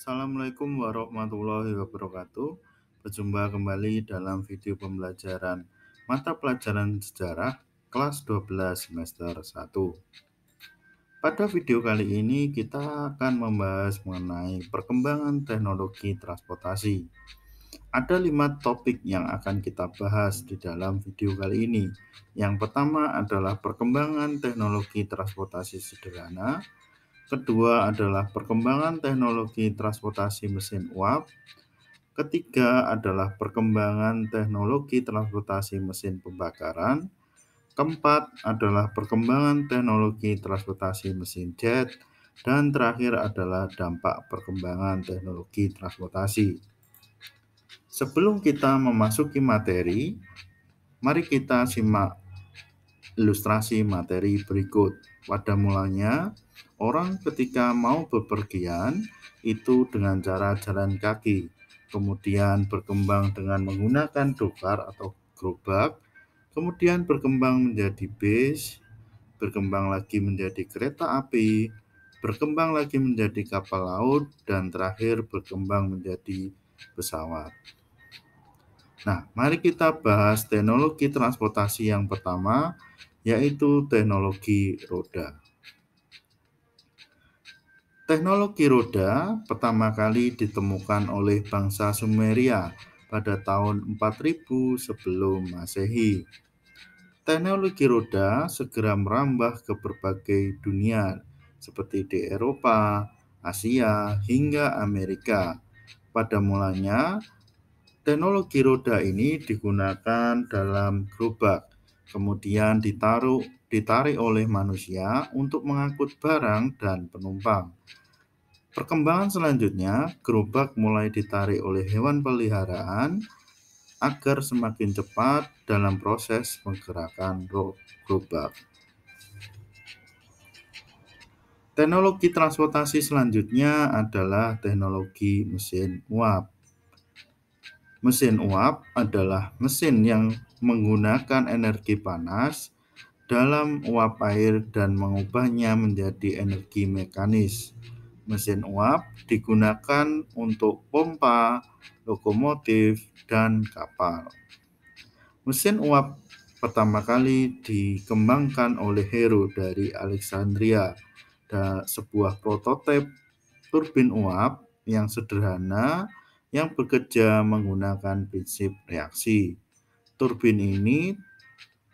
Assalamualaikum warahmatullahi wabarakatuh. Berjumpa kembali dalam video pembelajaran mata pelajaran sejarah kelas 12 semester 1. Pada video kali ini kita akan membahas mengenai perkembangan teknologi transportasi. Ada lima topik yang akan kita bahas di dalam video kali ini. Yang pertama adalah perkembangan teknologi transportasi sederhana, Kedua adalah perkembangan teknologi transportasi mesin uap. Ketiga adalah perkembangan teknologi transportasi mesin pembakaran. Keempat adalah perkembangan teknologi transportasi mesin jet. Dan terakhir adalah dampak perkembangan teknologi transportasi. Sebelum kita memasuki materi, mari kita simak ilustrasi materi berikut. Pada mulanya, Orang ketika mau bepergian itu dengan cara jalan kaki, kemudian berkembang dengan menggunakan dokar atau gerobak, kemudian berkembang menjadi bis, berkembang lagi menjadi kereta api, berkembang lagi menjadi kapal laut, dan terakhir berkembang menjadi pesawat. Nah, mari kita bahas teknologi transportasi yang pertama, yaitu teknologi roda. Teknologi roda pertama kali ditemukan oleh bangsa Sumeria pada tahun 4000 sebelum Masehi. Teknologi roda segera merambah ke berbagai dunia seperti di Eropa, Asia, hingga Amerika. Pada mulanya, teknologi roda ini digunakan dalam gerobak, kemudian ditaruh ditarik oleh manusia untuk mengangkut barang dan penumpang. Perkembangan selanjutnya, gerobak mulai ditarik oleh hewan peliharaan agar semakin cepat dalam proses pergerakan gerobak. Teknologi transportasi selanjutnya adalah teknologi mesin uap. Mesin uap adalah mesin yang menggunakan energi panas dalam uap air dan mengubahnya menjadi energi mekanis mesin uap digunakan untuk pompa, lokomotif, dan kapal. Mesin uap pertama kali dikembangkan oleh Hero dari Alexandria, dan sebuah prototipe turbin uap yang sederhana yang bekerja menggunakan prinsip reaksi. Turbin ini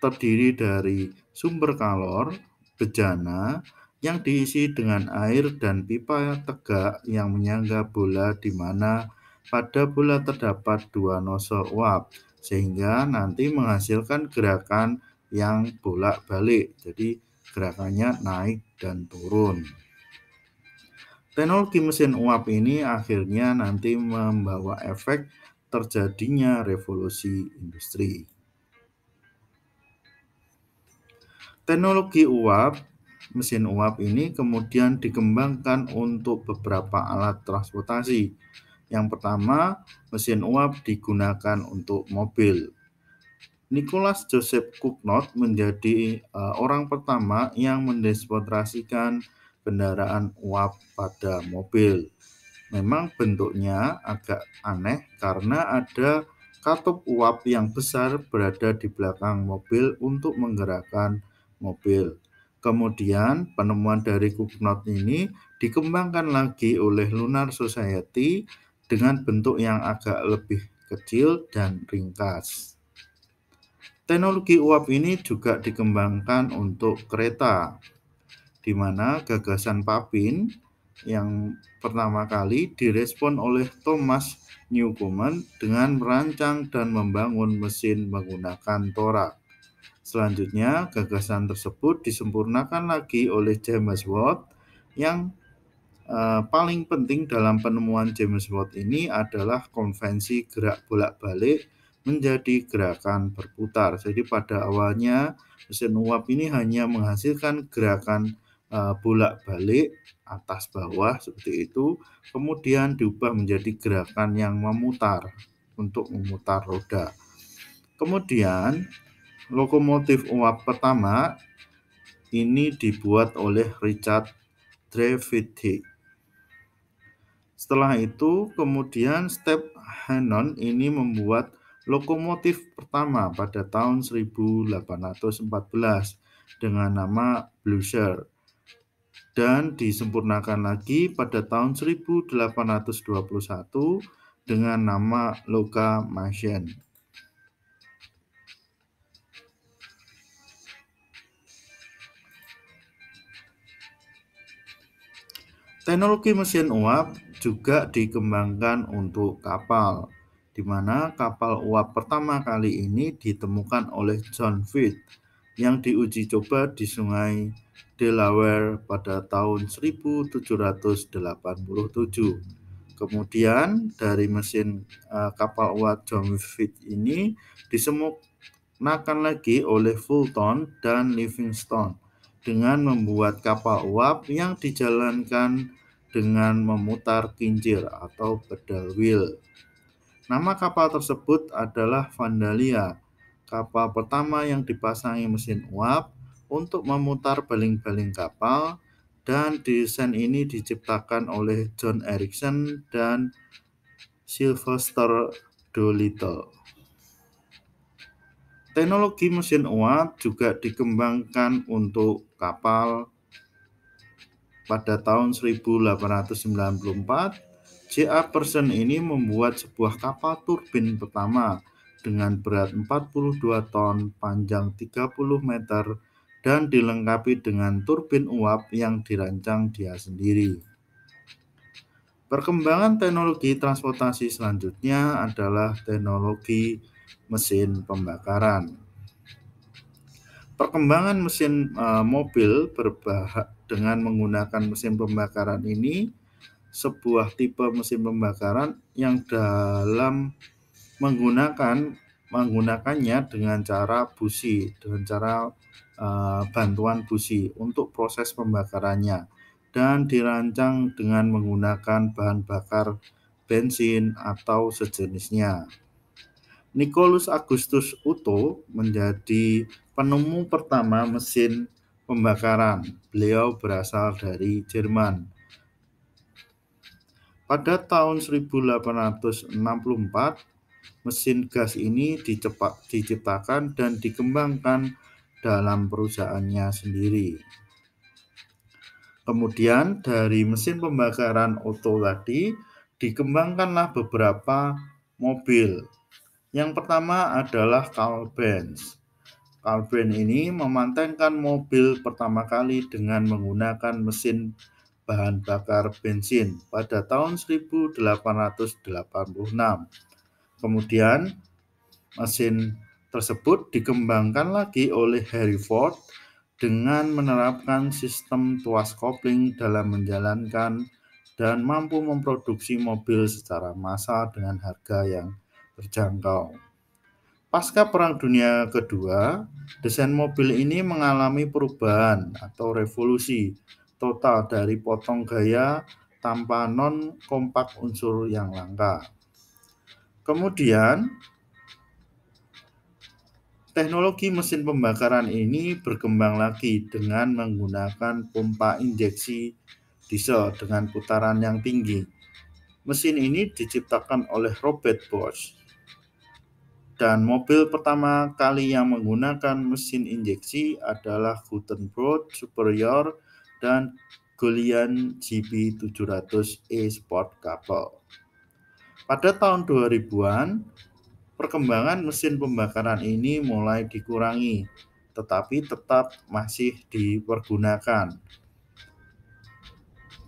terdiri dari sumber kalor, bejana, yang diisi dengan air dan pipa tegak yang menyangga bola di mana pada bola terdapat dua nosok uap sehingga nanti menghasilkan gerakan yang bolak-balik. Jadi gerakannya naik dan turun. Teknologi mesin uap ini akhirnya nanti membawa efek terjadinya revolusi industri. Teknologi uap mesin uap ini kemudian dikembangkan untuk beberapa alat transportasi. Yang pertama, mesin uap digunakan untuk mobil. Nicholas Joseph Cooknot menjadi uh, orang pertama yang mendemonstrasikan kendaraan uap pada mobil. Memang bentuknya agak aneh karena ada katup uap yang besar berada di belakang mobil untuk menggerakkan mobil. Kemudian penemuan dari Cooknot ini dikembangkan lagi oleh Lunar Society dengan bentuk yang agak lebih kecil dan ringkas. Teknologi uap ini juga dikembangkan untuk kereta, di mana gagasan Papin yang pertama kali direspon oleh Thomas Newcomen dengan merancang dan membangun mesin menggunakan torak. Selanjutnya, gagasan tersebut disempurnakan lagi oleh James Watt yang eh, paling penting dalam penemuan James Watt ini adalah konvensi gerak bolak-balik menjadi gerakan berputar. Jadi pada awalnya mesin uap ini hanya menghasilkan gerakan eh, bolak-balik atas bawah seperti itu, kemudian diubah menjadi gerakan yang memutar untuk memutar roda. Kemudian Lokomotif uap pertama ini dibuat oleh Richard Trevithick. Setelah itu, kemudian Step Hannon ini membuat lokomotif pertama pada tahun 1814 dengan nama Blucher dan disempurnakan lagi pada tahun 1821 dengan nama Loka Teknologi mesin uap juga dikembangkan untuk kapal, di mana kapal uap pertama kali ini ditemukan oleh John Fitt yang diuji coba di sungai Delaware pada tahun 1787. Kemudian dari mesin uh, kapal uap John Fitt ini disemuknakan lagi oleh Fulton dan Livingston dengan membuat kapal uap yang dijalankan dengan memutar kincir atau pedal wheel. Nama kapal tersebut adalah Vandalia, kapal pertama yang dipasangi mesin uap untuk memutar baling-baling kapal dan desain ini diciptakan oleh John Erickson dan Sylvester Doolittle. Teknologi mesin uap juga dikembangkan untuk kapal pada tahun 1894 J.A. Person ini membuat sebuah kapal turbin pertama dengan berat 42 ton, panjang 30 meter, dan dilengkapi dengan turbin uap yang dirancang dia sendiri. Perkembangan teknologi transportasi selanjutnya adalah teknologi mesin pembakaran. Perkembangan mesin uh, mobil berbahak dengan menggunakan mesin pembakaran ini sebuah tipe mesin pembakaran yang dalam menggunakan menggunakannya dengan cara busi, dengan cara uh, bantuan busi untuk proses pembakarannya dan dirancang dengan menggunakan bahan bakar bensin atau sejenisnya. Nicholas Augustus Otto menjadi penemu pertama mesin pembakaran. Beliau berasal dari Jerman. Pada tahun 1864, mesin gas ini diciptakan dan dikembangkan dalam perusahaannya sendiri. Kemudian dari mesin pembakaran Otto tadi dikembangkanlah beberapa mobil. Yang pertama adalah Carl Benz. Calvin ini memantengkan mobil pertama kali dengan menggunakan mesin bahan bakar bensin pada tahun 1886. Kemudian mesin tersebut dikembangkan lagi oleh Harry Ford dengan menerapkan sistem tuas kopling dalam menjalankan dan mampu memproduksi mobil secara massal dengan harga yang terjangkau. Pasca Perang Dunia Kedua, desain mobil ini mengalami perubahan atau revolusi total dari potong gaya tanpa non kompak unsur yang langka. Kemudian teknologi mesin pembakaran ini berkembang lagi dengan menggunakan pompa injeksi diesel dengan putaran yang tinggi. Mesin ini diciptakan oleh Robert Bosch dan mobil pertama kali yang menggunakan mesin injeksi adalah Gutenberg Superior dan Gullian GB700E Sport Couple. Pada tahun 2000-an, perkembangan mesin pembakaran ini mulai dikurangi, tetapi tetap masih dipergunakan.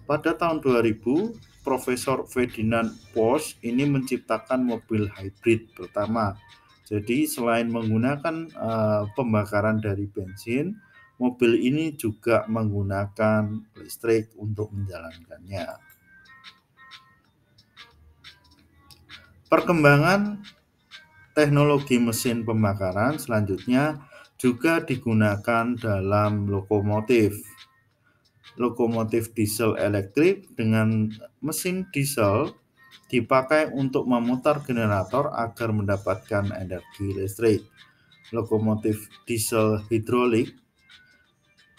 Pada tahun 2000, Profesor Ferdinand Porsche ini menciptakan mobil hybrid pertama jadi selain menggunakan uh, pembakaran dari bensin, mobil ini juga menggunakan listrik untuk menjalankannya. Perkembangan teknologi mesin pembakaran selanjutnya juga digunakan dalam lokomotif. Lokomotif diesel elektrik dengan mesin diesel dipakai untuk memutar generator agar mendapatkan energi listrik. Lokomotif diesel hidrolik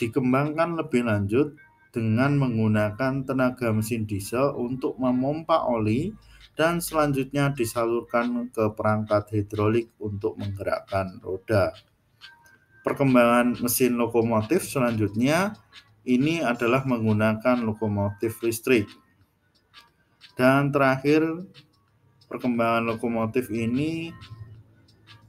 dikembangkan lebih lanjut dengan menggunakan tenaga mesin diesel untuk memompa oli dan selanjutnya disalurkan ke perangkat hidrolik untuk menggerakkan roda. Perkembangan mesin lokomotif selanjutnya ini adalah menggunakan lokomotif listrik dan terakhir perkembangan lokomotif ini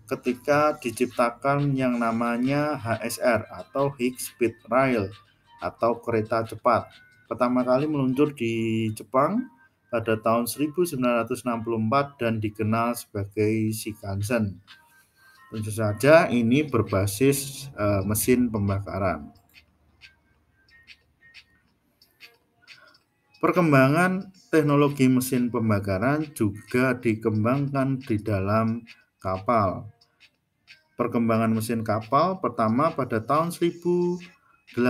ketika diciptakan yang namanya HSR atau High Speed Rail atau kereta cepat. Pertama kali meluncur di Jepang pada tahun 1964 dan dikenal sebagai Shinkansen. Tentu saja ini berbasis e, mesin pembakaran. Perkembangan teknologi mesin pembakaran juga dikembangkan di dalam kapal. Perkembangan mesin kapal pertama pada tahun 1893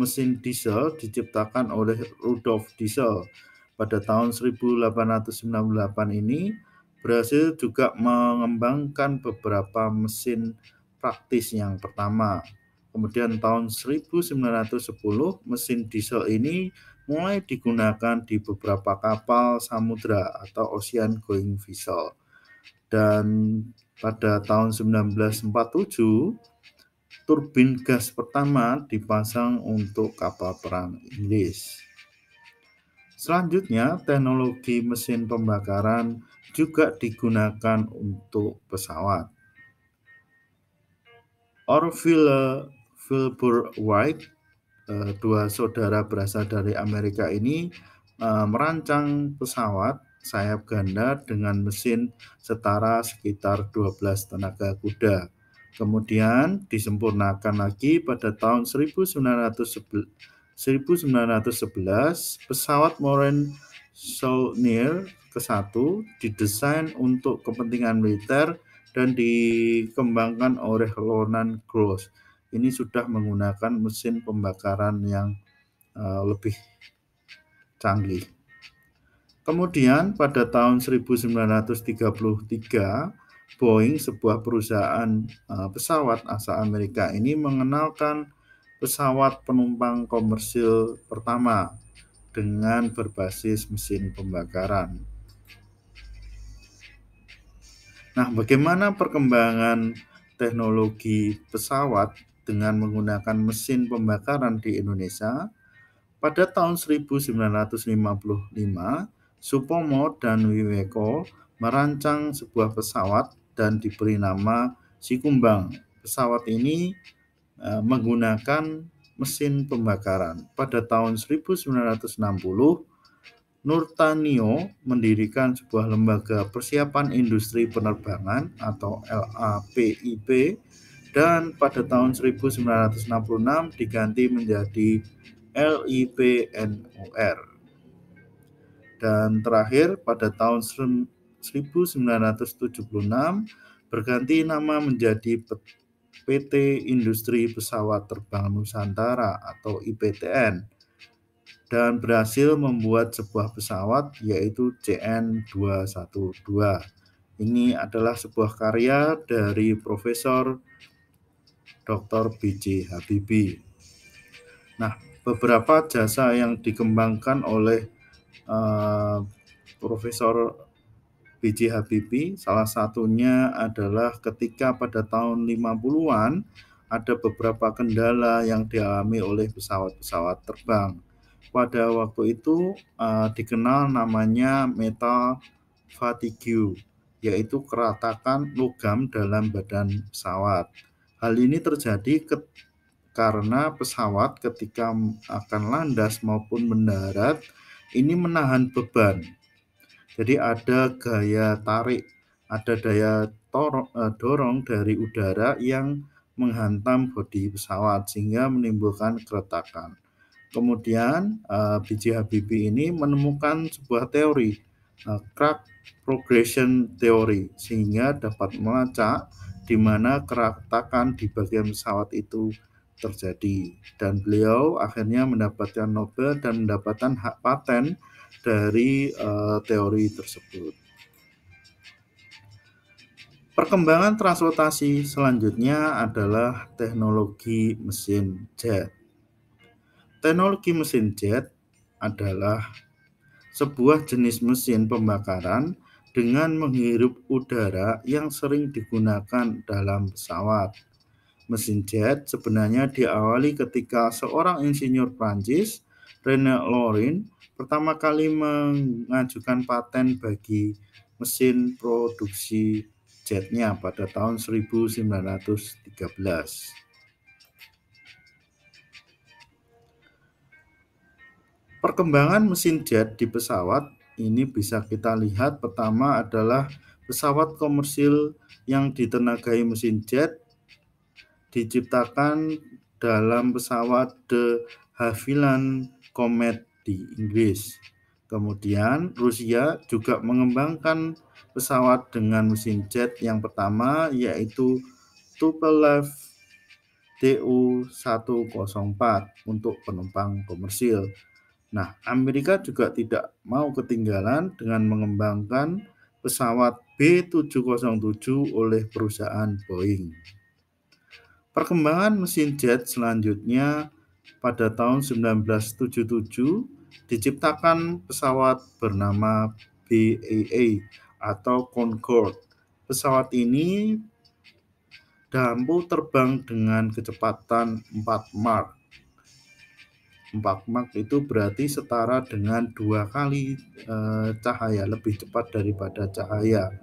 mesin diesel diciptakan oleh Rudolf Diesel. Pada tahun 1898 ini berhasil juga mengembangkan beberapa mesin praktis yang pertama. Kemudian tahun 1910 mesin diesel ini mulai digunakan di beberapa kapal samudra atau ocean going vessel. Dan pada tahun 1947, turbin gas pertama dipasang untuk kapal perang Inggris. Selanjutnya, teknologi mesin pembakaran juga digunakan untuk pesawat. Orville Wilbur White Eh, dua saudara berasal dari Amerika ini eh, merancang pesawat sayap ganda dengan mesin setara sekitar 12 tenaga kuda. Kemudian disempurnakan lagi pada tahun 1911, pesawat Morin Saulnier ke-1 didesain untuk kepentingan militer dan dikembangkan oleh Ronan Gross ini sudah menggunakan mesin pembakaran yang uh, lebih canggih. Kemudian pada tahun 1933, Boeing sebuah perusahaan uh, pesawat asal Amerika ini mengenalkan pesawat penumpang komersil pertama dengan berbasis mesin pembakaran. Nah, bagaimana perkembangan teknologi pesawat dengan menggunakan mesin pembakaran di Indonesia, pada tahun 1955, Supomo dan Wiweko merancang sebuah pesawat dan diberi nama Sikumbang. Pesawat ini e, menggunakan mesin pembakaran. Pada tahun 1960, Nurtanio mendirikan sebuah lembaga persiapan industri penerbangan atau LAPIP dan pada tahun 1966 diganti menjadi LIPNUR. Dan terakhir pada tahun 1976 berganti nama menjadi PT Industri Pesawat Terbang Nusantara atau IPTN dan berhasil membuat sebuah pesawat yaitu CN212. Ini adalah sebuah karya dari Profesor Dr. B.J. Habibie. Nah, beberapa jasa yang dikembangkan oleh uh, Profesor B.J. Habibie, salah satunya adalah ketika pada tahun 50-an ada beberapa kendala yang dialami oleh pesawat-pesawat terbang. Pada waktu itu uh, dikenal namanya metal fatigue, yaitu keratakan logam dalam badan pesawat Hal ini terjadi ke, karena pesawat ketika akan landas maupun mendarat ini menahan beban. Jadi ada gaya tarik, ada daya torong, e, dorong dari udara yang menghantam bodi pesawat sehingga menimbulkan keretakan. Kemudian eh, B.J. Habibie ini menemukan sebuah teori e, crack progression theory sehingga dapat melacak di mana keretakan di bagian pesawat itu terjadi dan beliau akhirnya mendapatkan Nobel dan mendapatkan hak paten dari uh, teori tersebut. Perkembangan transportasi selanjutnya adalah teknologi mesin jet. Teknologi mesin jet adalah sebuah jenis mesin pembakaran dengan menghirup udara yang sering digunakan dalam pesawat. Mesin jet sebenarnya diawali ketika seorang insinyur Prancis, René Lorin, pertama kali mengajukan paten bagi mesin produksi jetnya pada tahun 1913. Perkembangan mesin jet di pesawat ini bisa kita lihat pertama adalah pesawat komersil yang ditenagai mesin jet diciptakan dalam pesawat De Havilland Comet di Inggris. Kemudian Rusia juga mengembangkan pesawat dengan mesin jet yang pertama yaitu Tupolev Tu-104 untuk penumpang komersil Nah, Amerika juga tidak mau ketinggalan dengan mengembangkan pesawat B707 oleh perusahaan Boeing. Perkembangan mesin jet selanjutnya pada tahun 1977 diciptakan pesawat bernama BAA atau Concorde. Pesawat ini mampu terbang dengan kecepatan 4 Mach 4 mak itu berarti setara dengan dua kali e, cahaya lebih cepat daripada cahaya.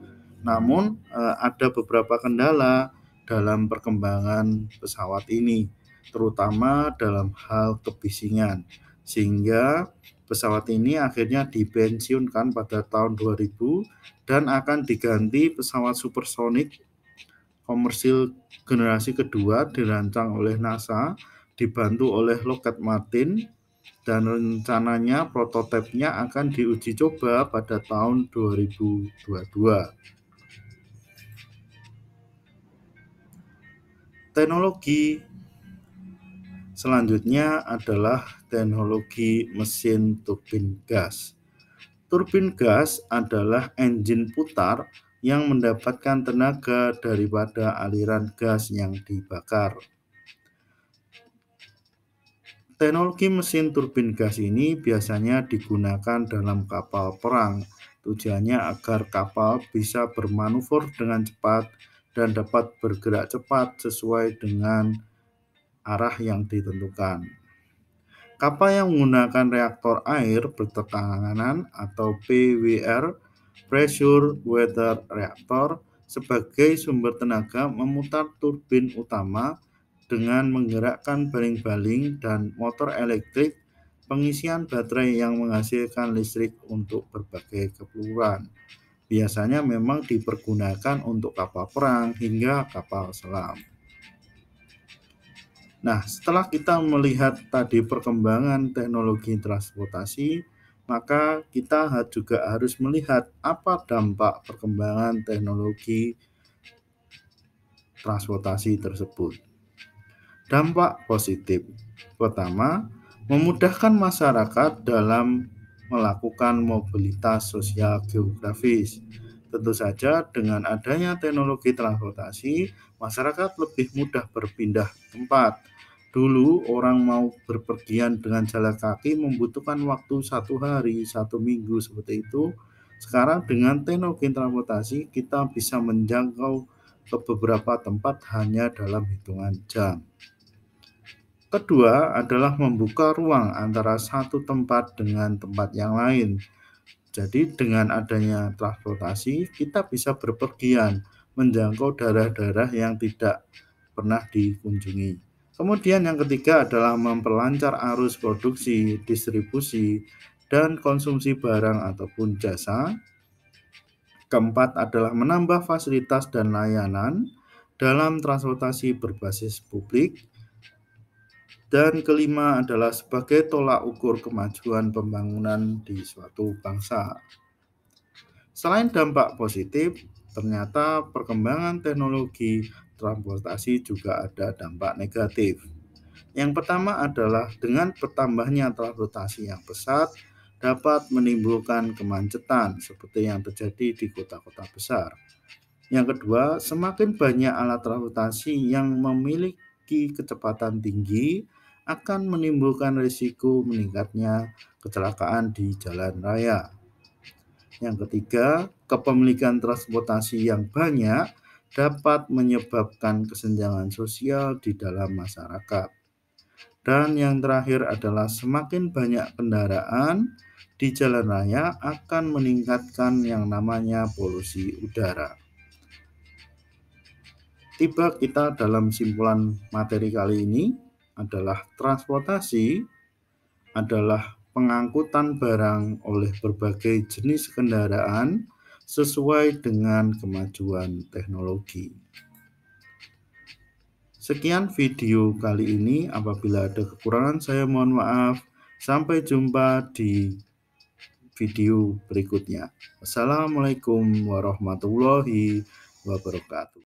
Namun e, ada beberapa kendala dalam perkembangan pesawat ini, terutama dalam hal kebisingan. Sehingga pesawat ini akhirnya dipensiunkan pada tahun 2000 dan akan diganti pesawat supersonik komersil generasi kedua dirancang oleh NASA dibantu oleh Lockheed Martin dan rencananya prototipnya akan diuji coba pada tahun 2022. Teknologi selanjutnya adalah teknologi mesin turbin gas. Turbin gas adalah engine putar yang mendapatkan tenaga daripada aliran gas yang dibakar. Teknologi mesin turbin gas ini biasanya digunakan dalam kapal perang. Tujuannya agar kapal bisa bermanuver dengan cepat dan dapat bergerak cepat sesuai dengan arah yang ditentukan. Kapal yang menggunakan reaktor air bertekanan atau PWR (Pressure Weather Reactor) sebagai sumber tenaga memutar turbin utama dengan menggerakkan baling-baling dan motor elektrik pengisian baterai yang menghasilkan listrik untuk berbagai keperluan. Biasanya memang dipergunakan untuk kapal perang hingga kapal selam. Nah, setelah kita melihat tadi perkembangan teknologi transportasi, maka kita juga harus melihat apa dampak perkembangan teknologi transportasi tersebut dampak positif. Pertama, memudahkan masyarakat dalam melakukan mobilitas sosial geografis. Tentu saja dengan adanya teknologi transportasi, masyarakat lebih mudah berpindah tempat. Dulu orang mau berpergian dengan jalan kaki membutuhkan waktu satu hari, satu minggu seperti itu. Sekarang dengan teknologi transportasi kita bisa menjangkau ke beberapa tempat hanya dalam hitungan jam. Kedua adalah membuka ruang antara satu tempat dengan tempat yang lain. Jadi dengan adanya transportasi, kita bisa berpergian menjangkau daerah-daerah yang tidak pernah dikunjungi. Kemudian yang ketiga adalah memperlancar arus produksi, distribusi, dan konsumsi barang ataupun jasa. Keempat adalah menambah fasilitas dan layanan dalam transportasi berbasis publik. Dan kelima adalah sebagai tolak ukur kemajuan pembangunan di suatu bangsa. Selain dampak positif, ternyata perkembangan teknologi transportasi juga ada dampak negatif. Yang pertama adalah dengan bertambahnya transportasi yang pesat dapat menimbulkan kemacetan seperti yang terjadi di kota-kota besar. Yang kedua, semakin banyak alat transportasi yang memiliki kecepatan tinggi, akan menimbulkan risiko meningkatnya kecelakaan di jalan raya. Yang ketiga, kepemilikan transportasi yang banyak dapat menyebabkan kesenjangan sosial di dalam masyarakat. Dan yang terakhir adalah semakin banyak kendaraan di jalan raya akan meningkatkan yang namanya polusi udara. Tiba kita dalam simpulan materi kali ini adalah transportasi, adalah pengangkutan barang oleh berbagai jenis kendaraan sesuai dengan kemajuan teknologi. Sekian video kali ini. Apabila ada kekurangan, saya mohon maaf. Sampai jumpa di video berikutnya. Assalamualaikum warahmatullahi wabarakatuh.